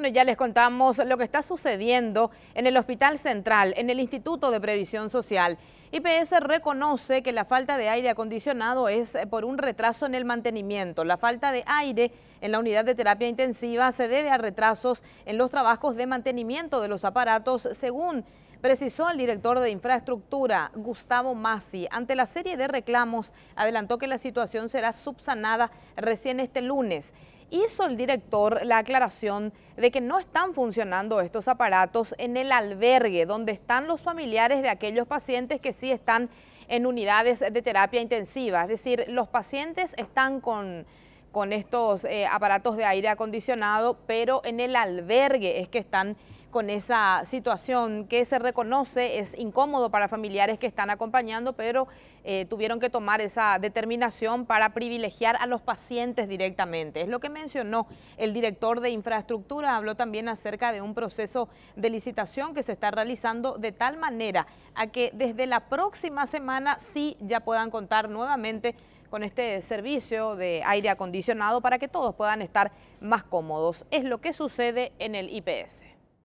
Bueno, ya les contamos lo que está sucediendo en el Hospital Central, en el Instituto de Previsión Social. IPS reconoce que la falta de aire acondicionado es eh, por un retraso en el mantenimiento. La falta de aire en la unidad de terapia intensiva se debe a retrasos en los trabajos de mantenimiento de los aparatos, según Precisó el director de infraestructura, Gustavo Masi, ante la serie de reclamos, adelantó que la situación será subsanada recién este lunes. Hizo el director la aclaración de que no están funcionando estos aparatos en el albergue, donde están los familiares de aquellos pacientes que sí están en unidades de terapia intensiva. Es decir, los pacientes están con con estos eh, aparatos de aire acondicionado, pero en el albergue es que están con esa situación que se reconoce es incómodo para familiares que están acompañando, pero eh, tuvieron que tomar esa determinación para privilegiar a los pacientes directamente. Es lo que mencionó el director de infraestructura, habló también acerca de un proceso de licitación que se está realizando de tal manera a que desde la próxima semana sí ya puedan contar nuevamente con este servicio de aire acondicionado para que todos puedan estar más cómodos. Es lo que sucede en el IPS.